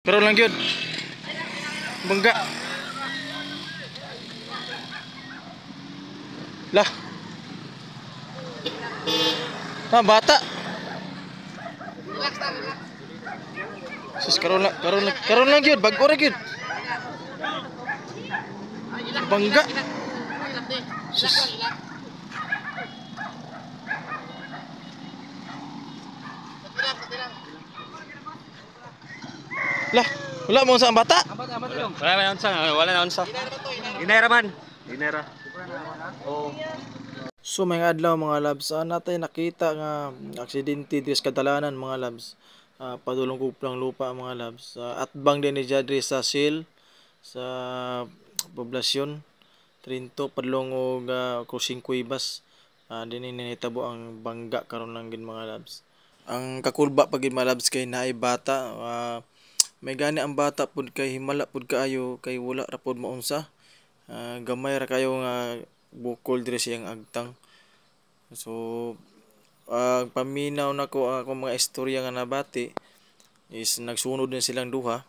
Turun lanjut. Bengkak. Lah. Nah, bata. Sis karun lah, karun lah, karun lang bag Bangga. Sis. Lah, wala mo sa bata? Wala na unsa, wala na unsa. Inera man. Inera. Oo. So mga adlaw mga labs, uh, natay nakita nga aksidente dres kadalanan mga labs. Uh, padulong kuplang lupa mga labs. Uh, at bang din ni Jadri sa sil sa poblasyon Trinto padlong og uh, Cruzing Cuevas. Uh, din ninitabo ang bangga karon lang gin mga labs. Ang kakulba pag mga labs kay naay bata uh, may gani ang bata pud kay himala pud kaayo kay wala ra pud maunsa uh, gamay ra kayo nga bukol diri siyang agtang so uh, paminaw nako ako mga istorya nga nabati is nagsunod na silang duha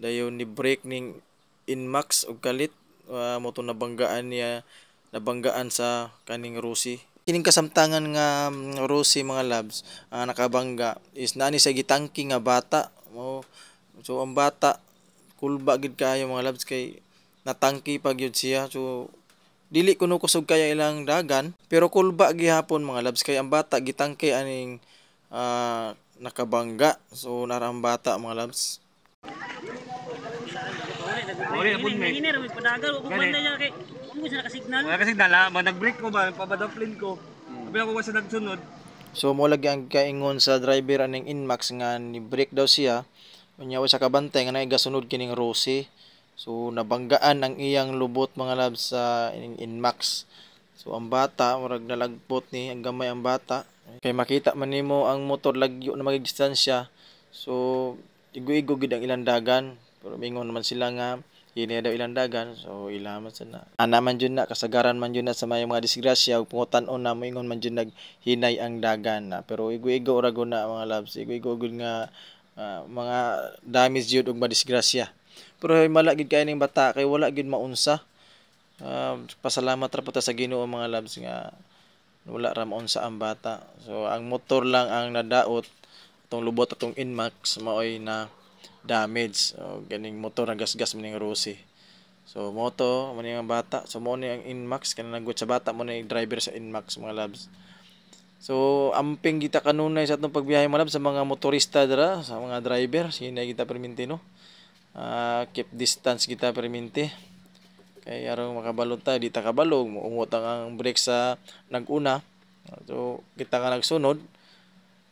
dayon ni break ning Inmax og kalit uh, mo nabanggaan niya nabanggaan sa kaning Rusi kining kasamtangan nga mm, Rusi mga labs uh, ah, nakabangga is nani sa gitangki nga bata mo oh, So ang bata kulba gid kaayo mga labs kay natangki pag yun siya. So dili kuno kusog kaya ilang dagan pero kulba gihapon mga labs kay ang bata gitangki aning uh, nakabangga. So nara ang bata mga labs. So mo lagi ang kaingon sa driver aning Inmax nga ni break daw siya. Unyawa sa kabantay nga nagasunod kining Rosie. So nabanggaan ang iyang lubot mga labs sa in, in max. So ang bata murag nalagpot ni ang gamay ang bata. Kay makita man nimo ang motor lagyo na magidistansya. So igo-igo gid ang ilang dagan. Pero mingon man sila nga ini daw ilang dagan so ilaman sa na ana man jud na kasagaran man jud na sa mga disgrasya ug pungutan na moingon man jud naghinay ang dagan na pero igo-igo ra na mga loves igo-igo gud nga uh, mga damage jud og madisgrasya pero hay mala gid kay ning bata kay wala gid maunsa uh, pasalamat ra po ta sa Ginoo mga labs nga wala ra maunsa ang bata so ang motor lang ang nadaot atong lubot atong Inmax maoy na damage so, ganing motor ang gasgas maning Rosie so moto maning ang bata so mo ni ang Inmax kana nagut sa bata mo ni driver sa Inmax mga labs So, amping kita kanunay sa atong pagbiyahe malam sa mga motorista dara, sa mga driver, sinay kita perminti no. Uh, keep distance kita perminti. Kay aron makabalot ta, di ta kabalog, umutang ang brake sa naguna. So, kita nga nagsunod.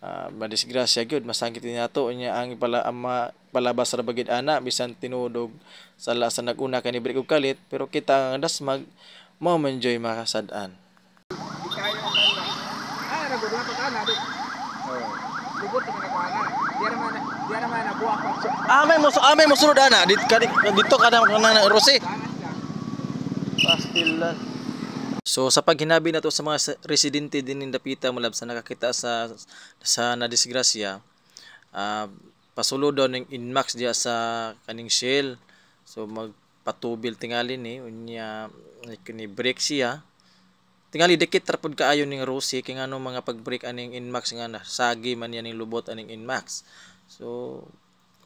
Uh, madisgrasya gyud, masangkit niya to nya ang pala ama palabas ra bagid ana bisan tinudog sala sa naguna kani brake og kalit, pero kita ang dasmag mao man joy makasad-an. Bubot din ko ana. Diara man diara man buak pa. Amay mo amay mo sunod ana. Dito kadi dito kada kana Rose. Pastilan. So sa paghinabi nato sa mga residente din ng Dapita mulab sa nakakita sa sa nadisgrasya, uh, pasulo daw ng inmax dia sa kaning shell. So magpatubil tingali ni unya ni break siya tingali dikit trapod kaayo ning Rosie kay ngano mga pagbreak aning Inmax nga na sagi man yan ning lubot aning Inmax. So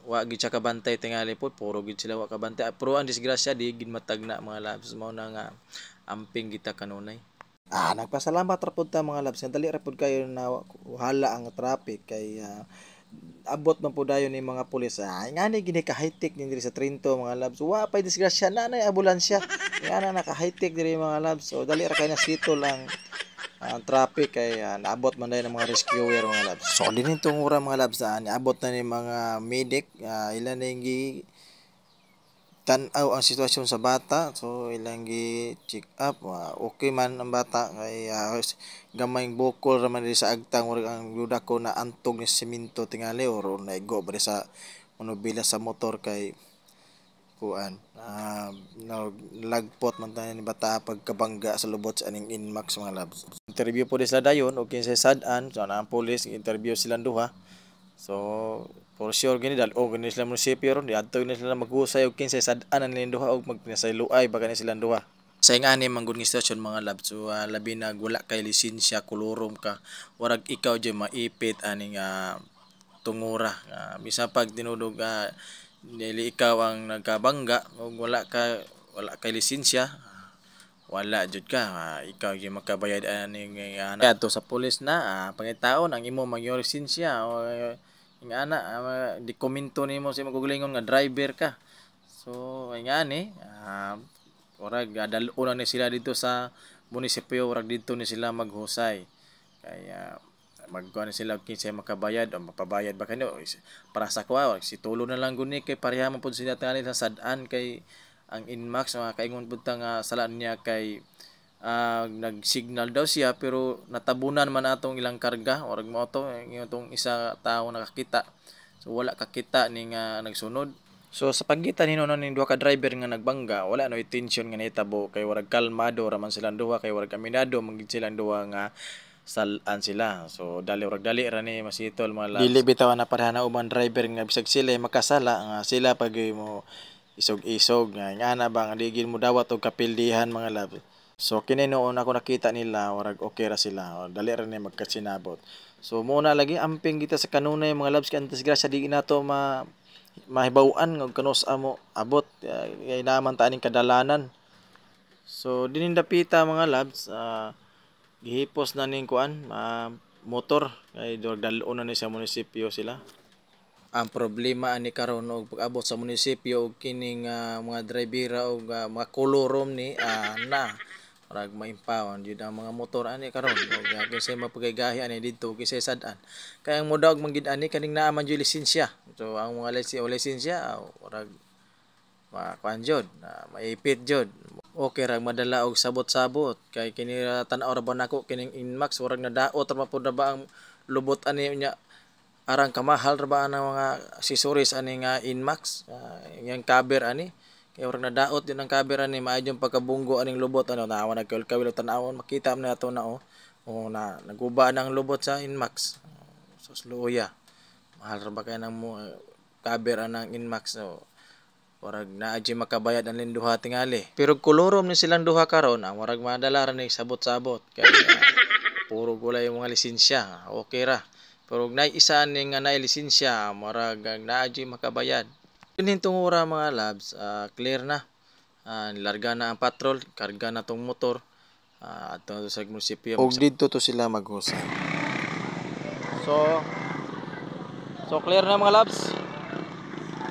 wa gid siya kabantay tingali po puro gid sila wa kabantay. Ah, pero ang disgrasya di gid matagna mga labs mao na nga amping kita kanunay. Ah, nagpasalamat rapod ta mga labs. Dali repod kayo na wala ang traffic kay uh, abot man po dayon ni mga pulis ay nga ni gini ka high tech din diri sa Trento mga labs wa pay disgrasya na nay ambulansya nga na naka high tech diri mga labs so dali ra kay na sito lang ang uh, traffic kay uh, naabot man dayon ng mga rescuer mga labs so din itong ura mga labs uh, naabot na ni mga medic uh, ilan na yung tanaw ang sitwasyon sa bata so ilang gi check up uh, okay man ang bata kay uh, gamay bukol ra man diri sa agtang ug ang duda ko na antog ni semento tingali or naigo ba sa manubila sa motor kay kuan uh, ah, lagpot man tanan ni bata pagkabangga sa lubot sa aning inmax mga labs interview po sila dayon o kinsa sadan an so na ang police interview silang duha so Porsyon gini dal og ni sila munisipyo ron diadto ni sila magusay og kinsay sad anan ang nilang duha og magpinasayluay baga ni silang duha. Sa ingani manggod nga sitwasyon mga lab so uh, labi na wala kay lisensya kulurom ka warag ikaw jay maipit aning uh, tungura uh, bisa pag dinudog uh, ah, dili ikaw ang nagkabangga og wala ka wala kay lisensya wala jud ka uh, ikaw jay makabayad aning uh, ato sa pulis na uh, pangitaon ang imo magyo lisensya o uh, nga na uh, di komento nimo si magugulingon nga driver ka so ay nga ni uh, orag adaluna ni sila dito sa munisipyo orag dito ni sila maghusay kaya ah, magkuha sila kinsa makabayad o mapabayad ba kanyo para sa kuha si tulo na lang guni kay pareha man pud sila tangali sa sadaan kay ang inmax mga kaingon pud ta nga salaan niya kay uh, nag-signal daw siya pero natabunan man atong ilang karga orag mo to itong eh, isa tao nakakita so wala kakita ni nga nagsunod so sa pagkita ni nonon ni duha ka driver nga nagbangga wala no intention nga nitabo kay warag kalmado ra man silang duha kay warag aminado magid silang duha nga salan sila. So dali urag dali ra ni masitol mga lads. Dili bitawan na parhana uban driver nga bisag sila makasala nga sila pag mo isog-isog nga nga ba nga mo dawat og kapildihan mga labi So kini noon ako nakita nila warag okay ra sila o dali ra ni magkasinabot. So muna lagi amping kita sa kanunay mga labs kay antes grasya di nato ma mahibawan ng kanos amo abot kay naman taning kadalanan. So dinindapita mga labs uh, ah, gihipos na ning kuan uh, motor kay dalon na ni sa munisipyo sila. Ang problema ani karon og pag-abot sa munisipyo og kining uh, mga drivera og uh, mga kolorom ni uh, na Rag maimpawan jud ang mga motor ani karon. Kasi mapagaygahi ani dito kasi sad-an. Kay ang modog manggid ani kaning naa man jud lisensya. So ang mga lisensya o lisensya rag makuan jud, maipit jud. Okay rag madala og sabot-sabot kay kini tan-aw ra ba nako kining Inmax warag nadaot ra pud ba ang lubot ani nya arang kamahal ra ba ang mga accessories ani nga Inmax uh, yang cover ani kaya urag nadaot yun ang camera ni maayo yung pagkabunggo aning lubot ano naawa nagkawil-kawil tanawon makita man nato na oh. O oh, na naguba na lubot sa Inmax. So luya. Oh, Mahal ra ba kaya nang mo uh, eh, camera ng Inmax no. Oh. Warag naa di makabayad ang linduha tingali. Pero kolorom ni silang duha karon ang warag madala ra ni sabot-sabot. Kaya puro gulay yung mga lisensya. Okay ra. Pero na isa ni nga na lisensya, marag naa makabayad. Ganitong ura mga labs, uh, clear na. Uh, ah, nilarga na ang patrol, karga na tong motor. Uh, at ito sa munisipyo. Og dito to sila maghusay. So, so clear na mga labs.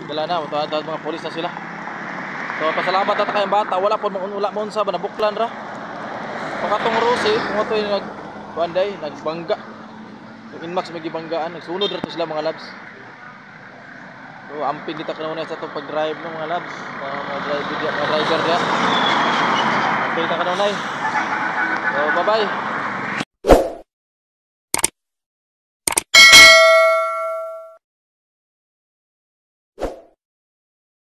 Wala na, matawad mga polis na sila. So, pasalamat na kayong bata. Wala po mga unula mo sa banabuklan ra. Pakatong rusi, kung ito yung nag, one day, nagbangga. Yung Inmax may gibanggaan, nagsunod ra to sila mga labs. So, amping kita kanuna sa itong pag-drive ng mga labs. Mga, mga driver diya, mga driver diya. Amping kita kanuna eh. So, bye-bye.